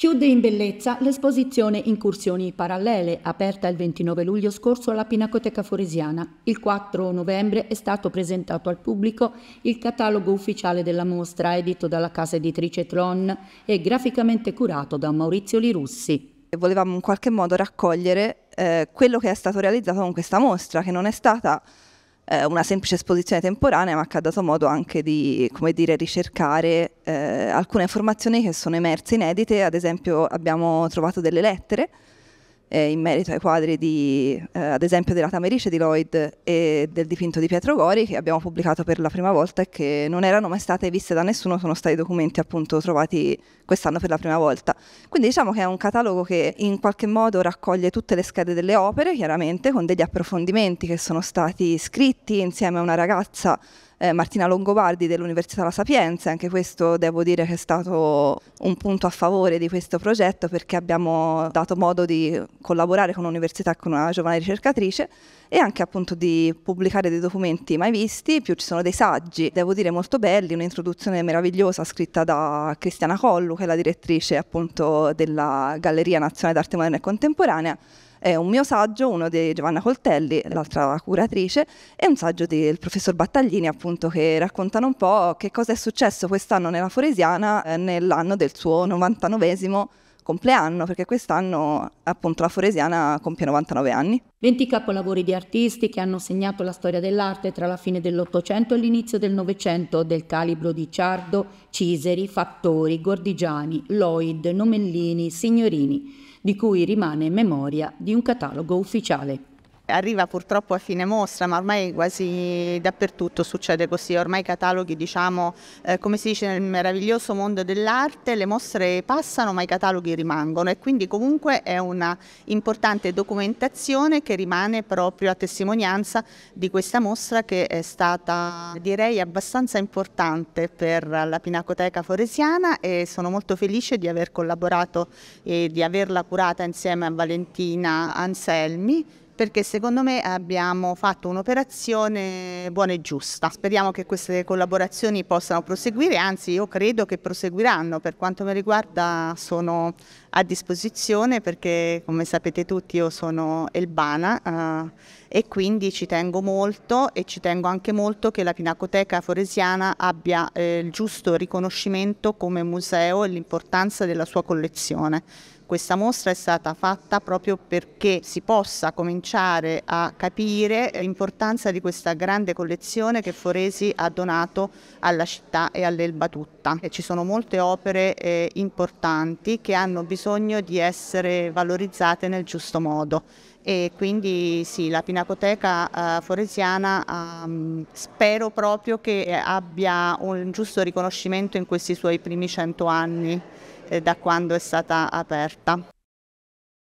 Chiude in bellezza l'esposizione Incursioni parallele, aperta il 29 luglio scorso alla Pinacoteca Foresiana. Il 4 novembre è stato presentato al pubblico il catalogo ufficiale della mostra, edito dalla casa editrice Tron e graficamente curato da Maurizio Lirussi. Volevamo in qualche modo raccogliere eh, quello che è stato realizzato con questa mostra, che non è stata eh, una semplice esposizione temporanea, ma che ha dato modo anche di dire, ricercare eh, alcune informazioni che sono emerse inedite, ad esempio abbiamo trovato delle lettere eh, in merito ai quadri di, eh, ad esempio della Tamerice di Lloyd e del dipinto di Pietro Gori che abbiamo pubblicato per la prima volta e che non erano mai state viste da nessuno, sono stati documenti appunto trovati quest'anno per la prima volta. Quindi diciamo che è un catalogo che in qualche modo raccoglie tutte le schede delle opere, chiaramente con degli approfondimenti che sono stati scritti insieme a una ragazza eh, Martina Longobardi dell'Università La Sapienza, anche questo devo dire che è stato un punto a favore di questo progetto perché abbiamo dato modo di collaborare con l'università e con una giovane ricercatrice e anche appunto di pubblicare dei documenti mai visti, più ci sono dei saggi, devo dire molto belli, un'introduzione meravigliosa scritta da Cristiana Collu, che è la direttrice appunto della Galleria Nazionale d'Arte Moderna e Contemporanea, è un mio saggio, uno di Giovanna Coltelli, l'altra curatrice, e un saggio del professor Battaglini, appunto, che raccontano un po' che cosa è successo quest'anno nella Foresiana eh, nell'anno del suo 99 compleanno, perché quest'anno appunto la Foresiana compie 99 anni. 20 capolavori di artisti che hanno segnato la storia dell'arte tra la fine dell'Ottocento e l'inizio del Novecento, del calibro di Ciardo, Ciseri, Fattori, Gordigiani, Lloyd, Nomellini, Signorini, di cui rimane memoria di un catalogo ufficiale arriva purtroppo a fine mostra, ma ormai quasi dappertutto succede così, ormai i cataloghi diciamo, eh, come si dice nel meraviglioso mondo dell'arte, le mostre passano ma i cataloghi rimangono e quindi comunque è una importante documentazione che rimane proprio a testimonianza di questa mostra che è stata direi abbastanza importante per la Pinacoteca Foresiana e sono molto felice di aver collaborato e di averla curata insieme a Valentina Anselmi perché secondo me abbiamo fatto un'operazione buona e giusta. Speriamo che queste collaborazioni possano proseguire, anzi io credo che proseguiranno, per quanto mi riguarda sono a disposizione perché come sapete tutti io sono elbana eh, e quindi ci tengo molto e ci tengo anche molto che la Pinacoteca Foresiana abbia eh, il giusto riconoscimento come museo e l'importanza della sua collezione. Questa mostra è stata fatta proprio perché si possa cominciare a capire l'importanza di questa grande collezione che Foresi ha donato alla città e all'Elba tutta. E ci sono molte opere eh, importanti che hanno bisogno di essere valorizzate nel giusto modo e quindi sì, la Pinacoteca eh, Forensiana ehm, spero proprio che abbia un giusto riconoscimento in questi suoi primi cento anni eh, da quando è stata aperta.